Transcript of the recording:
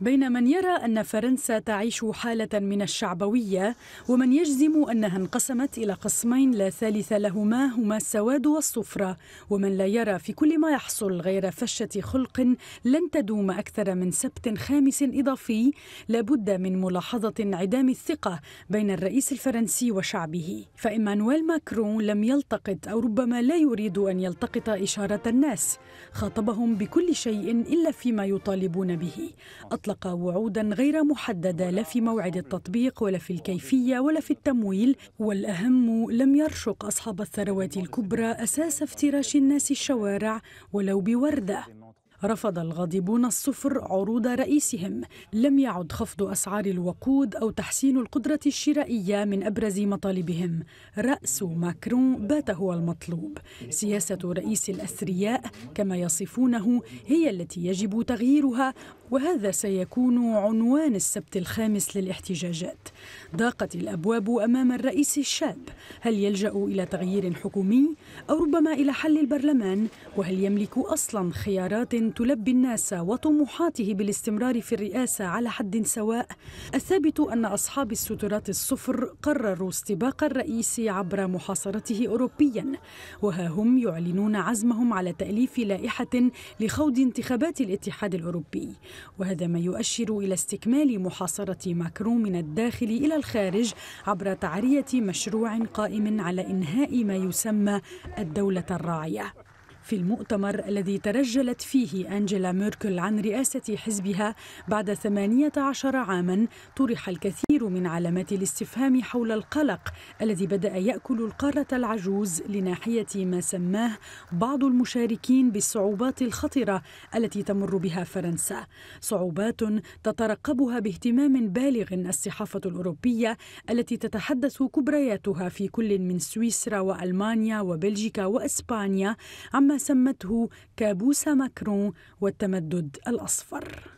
بين من يرى أن فرنسا تعيش حالة من الشعبوية ومن يجزم أنها انقسمت إلى قسمين لا ثالث لهما هما السواد والصفرة ومن لا يرى في كل ما يحصل غير فشة خلق لن تدوم أكثر من سبت خامس إضافي لابد من ملاحظة انعدام الثقة بين الرئيس الفرنسي وشعبه فإيمانويل ماكرون لم يلتقط أو ربما لا يريد أن يلتقط إشارة الناس خاطبهم بكل شيء إلا فيما يطالبون به أطلق وعودا غير محددة لا في موعد التطبيق ولا في الكيفية ولا في التمويل والأهم لم يرشق أصحاب الثروات الكبرى أساس افتراش الناس الشوارع ولو بوردة رفض الغاضبون الصفر عروض رئيسهم لم يعد خفض أسعار الوقود أو تحسين القدرة الشرائية من أبرز مطالبهم رأس ماكرون بات هو المطلوب سياسة رئيس الأثرياء كما يصفونه هي التي يجب تغييرها وهذا سيكون عنوان السبت الخامس للاحتجاجات ضاقت الأبواب أمام الرئيس الشاب هل يلجأ إلى تغيير حكومي أو ربما إلى حل البرلمان وهل يملك أصلا خيارات تلبي الناس وطموحاته بالاستمرار في الرئاسة على حد سواء الثابت أن أصحاب السترات الصفر قرروا استباق الرئيس عبر محاصرته أوروبيا وها هم يعلنون عزمهم على تأليف لائحة لخوض انتخابات الاتحاد الأوروبي وهذا ما يؤشر إلى استكمال محاصرة ماكرون من الداخل الداخل إلى الخارج عبر تعرية مشروع قائم على إنهاء ما يسمى الدولة الراعية في المؤتمر الذي ترجلت فيه أنجيلا ميركل عن رئاسة حزبها بعد 18 عاما طرح الكثير من علامات الاستفهام حول القلق الذي بدأ يأكل القارة العجوز لناحية ما سماه بعض المشاركين بالصعوبات الخطرة التي تمر بها فرنسا صعوبات تترقبها باهتمام بالغ الصحافة الأوروبية التي تتحدث كبرياتها في كل من سويسرا وألمانيا وبلجيكا وإسبانيا عما سمته كابوس ماكرون والتمدد الأصفر